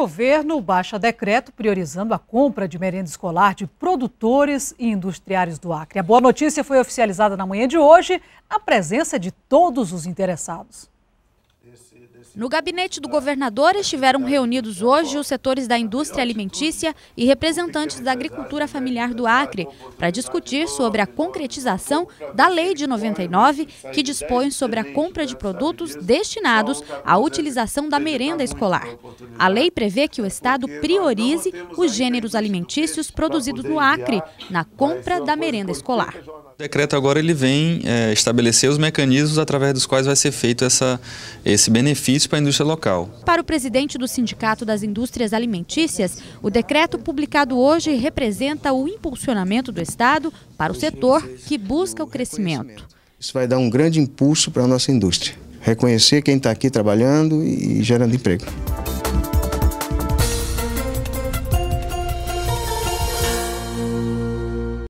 governo baixa decreto priorizando a compra de merenda escolar de produtores e industriários do Acre. A boa notícia foi oficializada na manhã de hoje, na presença de todos os interessados. No gabinete do governador estiveram reunidos hoje os setores da indústria alimentícia e representantes da agricultura familiar do Acre para discutir sobre a concretização da Lei de 99, que dispõe sobre a compra de produtos destinados à utilização da merenda escolar. A lei prevê que o Estado priorize os gêneros alimentícios produzidos no Acre na compra da merenda escolar. O decreto agora ele vem é, estabelecer os mecanismos através dos quais vai ser feito essa, esse esse benefício para a indústria local. Para o presidente do Sindicato das Indústrias Alimentícias, o decreto publicado hoje representa o impulsionamento do Estado para o setor que busca o crescimento. Isso vai dar um grande impulso para a nossa indústria. Reconhecer quem está aqui trabalhando e gerando emprego.